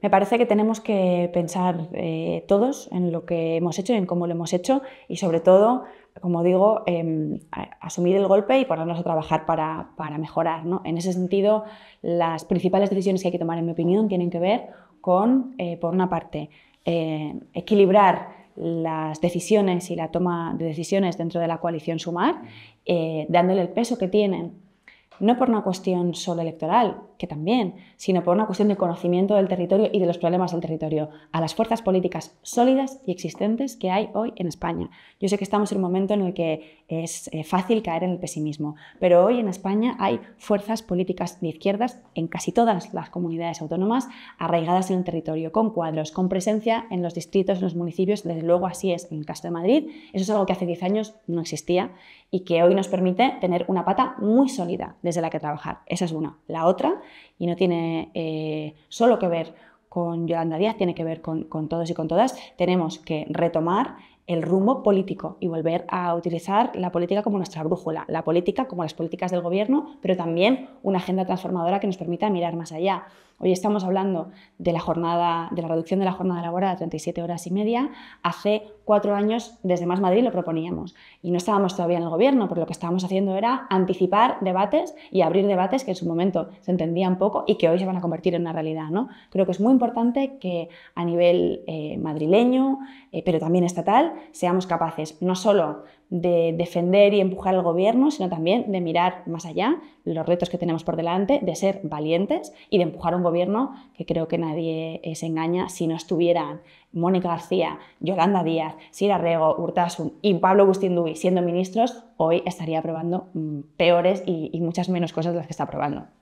Me parece que tenemos que pensar eh, todos en lo que hemos hecho y en cómo lo hemos hecho y sobre todo, como digo, em, asumir el golpe y ponernos a trabajar para, mejorar. En ese sentido, las principales decisiones que hay que tomar, en mi opinión, tienen que ver con, eh, por una parte, eh, equilibrar las decisiones y la toma de decisiones dentro de la coalición Sumar, dándole el peso que tienen no por una cuestión solo electoral, que también, sino por una cuestión de conocimiento del territorio y de los problemas del territorio, a las fuerzas políticas sólidas y existentes que hay hoy en España. Yo sé que estamos en un momento en el que es eh, fácil caer en el pesimismo, pero hoy en España hay fuerzas políticas de izquierdas en casi todas las comunidades autónomas arraigadas en el territorio, con cuadros, con presencia en los distritos, en los municipios, desde luego así es en el caso de Madrid. Eso es algo que hace 10 años no existía y que hoy nos permite tener una pata muy sólida desde la que trabajar. Esa es una. La otra, y no tiene eh, solo que ver con Yolanda Díaz, tiene que ver con todos y con todas, tenemos que retomar el rumbo político y volver a utilizar la política como nuestra brújula, la política como las políticas del gobierno, pero también una agenda transformadora que nos permita mirar más allá. Hoy estamos hablando de la jornada, de la reducción de la jornada laboral a 37 horas y media. Hace cuatro años, desde Más Madrid, lo proponíamos y no estábamos todavía en el gobierno, por lo que estábamos haciendo era anticipar debates y abrir debates que en su momento se entendían poco y que hoy se van a convertir en una realidad. ¿no? Creo que es muy importante que a nivel eh, madrileño, eh, pero también estatal, seamos capaces no solo de defender y empujar al gobierno, sino también de mirar más allá los retos que tenemos por delante, de ser valientes y de empujar un gobierno que creo que nadie se engaña si no estuvieran Mónica García, Yolanda Díaz, Sira Rego, Urtasun y Pablo Bustinduy siendo ministros, hoy estaría aprobando mm, peores y, y muchas menos cosas de las que está aprobando.